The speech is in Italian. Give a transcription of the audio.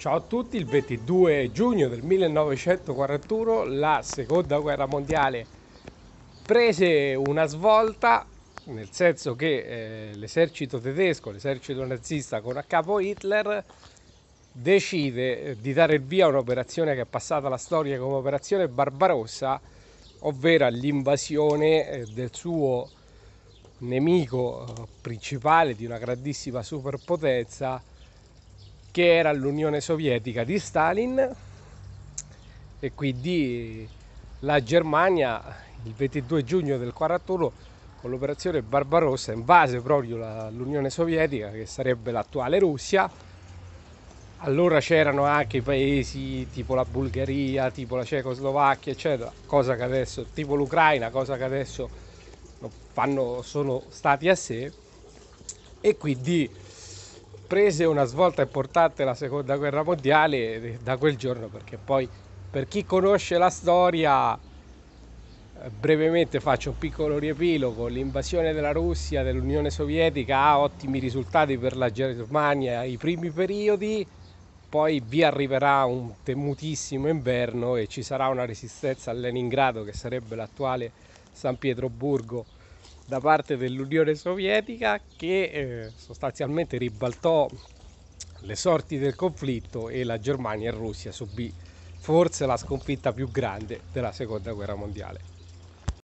Ciao a tutti, il 22 giugno del 1941 la seconda guerra mondiale prese una svolta, nel senso che eh, l'esercito tedesco, l'esercito nazista con a capo Hitler decide eh, di dare il via a un'operazione che è passata la storia come operazione Barbarossa, ovvero all'invasione eh, del suo nemico eh, principale di una grandissima superpotenza che era l'Unione Sovietica di Stalin e quindi la Germania il 22 giugno del 1941 con l'operazione Barbarossa invase proprio la, l'Unione Sovietica che sarebbe l'attuale Russia allora c'erano anche i paesi tipo la Bulgaria, tipo la Cecoslovacchia, eccetera, cosa che adesso, tipo l'Ucraina, cosa che adesso fanno, sono stati a sé e quindi prese una svolta importante la seconda guerra mondiale eh, da quel giorno perché poi per chi conosce la storia eh, brevemente faccio un piccolo riepilogo l'invasione della Russia dell'Unione Sovietica ha ottimi risultati per la Germania i primi periodi poi vi arriverà un temutissimo inverno e ci sarà una resistenza a Leningrado che sarebbe l'attuale San Pietroburgo da parte dell'Unione Sovietica che eh, sostanzialmente ribaltò le sorti del conflitto e la Germania e Russia subì forse la sconfitta più grande della seconda guerra mondiale.